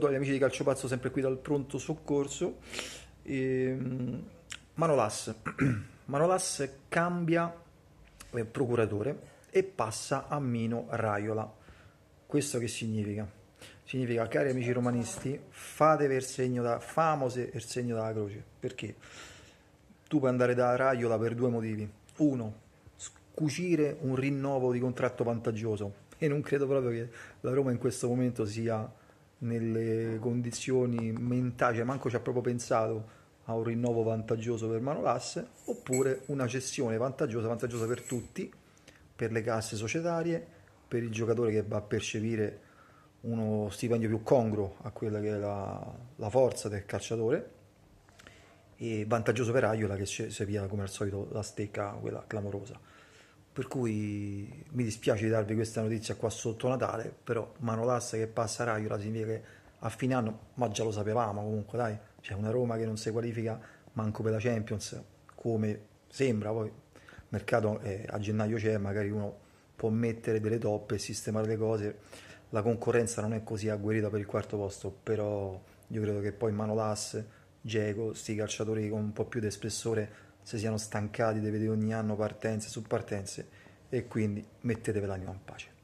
saluto gli amici di Calcio Pazzo sempre qui dal pronto soccorso. E, ehm, Manolas. Manolas cambia eh, procuratore e passa a Mino Raiola. Questo che significa? Significa, cari amici romanisti, fatevi il segno da, famose il segno dalla croce. Perché? Tu puoi andare da Raiola per due motivi. Uno, scucire un rinnovo di contratto vantaggioso e non credo proprio che la Roma in questo momento sia nelle condizioni mentali, cioè manco ci ha proprio pensato a un rinnovo vantaggioso per Manolas, oppure una cessione vantaggiosa, vantaggiosa per tutti, per le casse societarie, per il giocatore che va a percepire uno stipendio più congruo a quella che è la, la forza del calciatore e vantaggioso per Aiola che si via come al solito la stecca quella clamorosa. Per cui mi dispiace di darvi questa notizia qua sotto Natale, però Manolassa che passa a Raiola significa che a fine anno, ma già lo sapevamo comunque, dai, c'è una Roma che non si qualifica manco per la Champions, come sembra, poi il mercato eh, a gennaio c'è, magari uno può mettere delle toppe e sistemare le cose, la concorrenza non è così agguerrita per il quarto posto, però io credo che poi mano Manolas, Geco, sti calciatori con un po' più di spessore si siano stancati di vedere ogni anno partenze su partenze e quindi mettetevela in pace.